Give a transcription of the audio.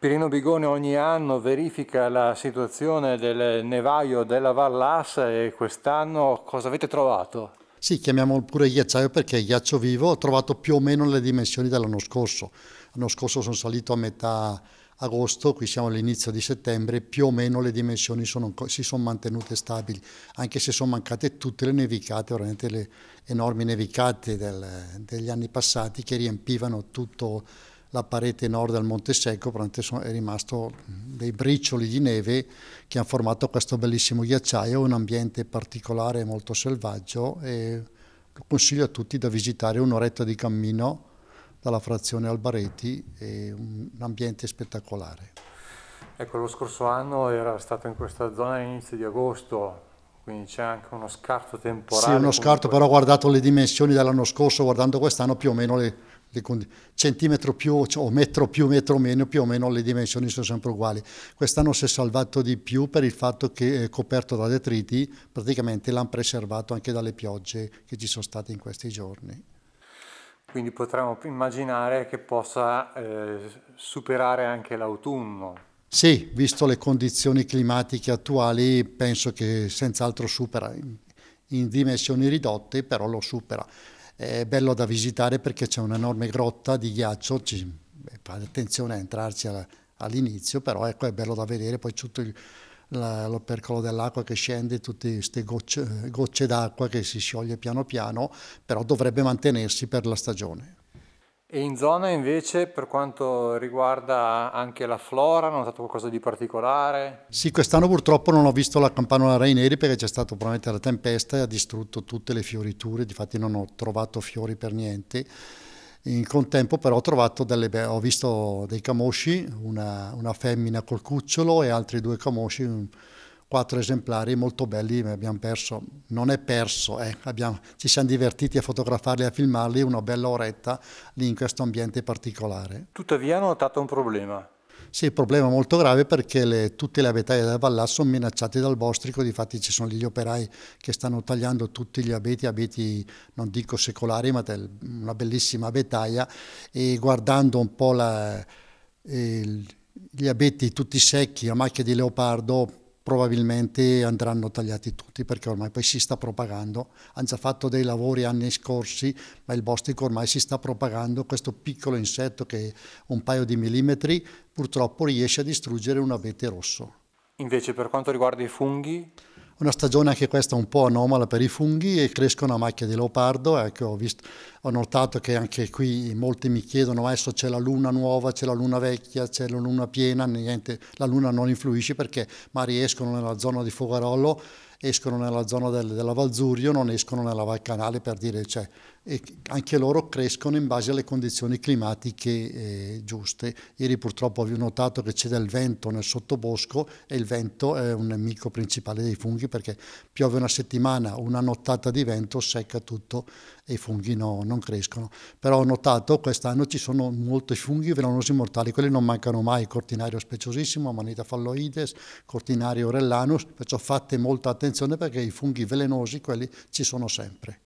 Pirino Bigone ogni anno verifica la situazione del nevaio della Vallassa e quest'anno cosa avete trovato? Sì, chiamiamolo pure ghiacciaio perché è ghiaccio vivo, ho trovato più o meno le dimensioni dell'anno scorso. L'anno scorso sono salito a metà agosto, qui siamo all'inizio di settembre, più o meno le dimensioni sono, si sono mantenute stabili, anche se sono mancate tutte le nevicate, veramente le enormi nevicate del, degli anni passati che riempivano tutto la parete nord del Monte Secco, è rimasto mm, dei bricioli di neve che hanno formato questo bellissimo ghiacciaio, un ambiente particolare molto selvaggio e consiglio a tutti da visitare un'oretta di cammino dalla frazione Albareti, è un ambiente spettacolare. Ecco, lo scorso anno era stato in questa zona all'inizio di agosto, quindi c'è anche uno scarto temporale. Sì, uno scarto, comunque... però guardato le dimensioni dell'anno scorso, guardando quest'anno più o meno le, centimetro più o metro più, metro meno, più o meno le dimensioni sono sempre uguali. Quest'anno si è salvato di più per il fatto che è coperto da detriti, praticamente l'hanno preservato anche dalle piogge che ci sono state in questi giorni. Quindi potremmo immaginare che possa eh, superare anche l'autunno. Sì, visto le condizioni climatiche attuali, penso che senz'altro supera in dimensioni ridotte, però lo supera è bello da visitare perché c'è un'enorme grotta di ghiaccio, ci, eh, fate attenzione a entrarci all'inizio, però ecco è bello da vedere, poi tutto il, la, l'opercolo dell'acqua che scende, tutte queste gocce, gocce d'acqua che si scioglie piano piano, però dovrebbe mantenersi per la stagione. E in zona invece per quanto riguarda anche la flora, non è stato qualcosa di particolare? Sì, quest'anno purtroppo non ho visto la campanola Rei Neri perché c'è stata probabilmente la tempesta e ha distrutto tutte le fioriture, difatti non ho trovato fiori per niente. In contempo però ho trovato delle ho visto dei camosci, una, una femmina col cucciolo e altri due camosci, quattro esemplari molto belli, eh, abbiamo perso, non è perso, eh, abbiamo, ci siamo divertiti a fotografarli e a filmarli una bella oretta lì in questo ambiente particolare. Tuttavia hanno notato un problema. Sì, un problema molto grave perché le, tutte le abetaie della Vallasso sono minacciate dal bostrico, difatti ci sono gli operai che stanno tagliando tutti gli abeti, abeti non dico secolari, ma del, una bellissima abitaia e guardando un po' la, eh, gli abeti tutti secchi a macchia di leopardo probabilmente andranno tagliati tutti perché ormai poi si sta propagando. Hanno già fatto dei lavori anni scorsi, ma il bostico ormai si sta propagando. Questo piccolo insetto che un paio di millimetri purtroppo riesce a distruggere un abete rosso. Invece per quanto riguarda i funghi? Una stagione anche questa un po' anomala per i funghi e crescono a macchia di leopardo, ecco, ho visto, ho notato che anche qui molti mi chiedono adesso c'è la luna nuova, c'è la luna vecchia, c'è la luna piena, niente, la luna non influisce perché magari escono nella zona di Fogarollo, escono nella zona del, della Valzurio, non escono nella Val Canale per dire, cioè, anche loro crescono in base alle condizioni climatiche eh, giuste. Ieri purtroppo avevo notato che c'è del vento nel sottobosco e il vento è un nemico principale dei funghi perché piove una settimana, una nottata di vento secca tutto e i funghi no, non non crescono, però ho notato quest'anno ci sono molti funghi velenosi mortali, quelli non mancano mai, cortinario speciosissimo, manita falloides, cortinario rellanus, perciò fate molta attenzione perché i funghi velenosi quelli ci sono sempre.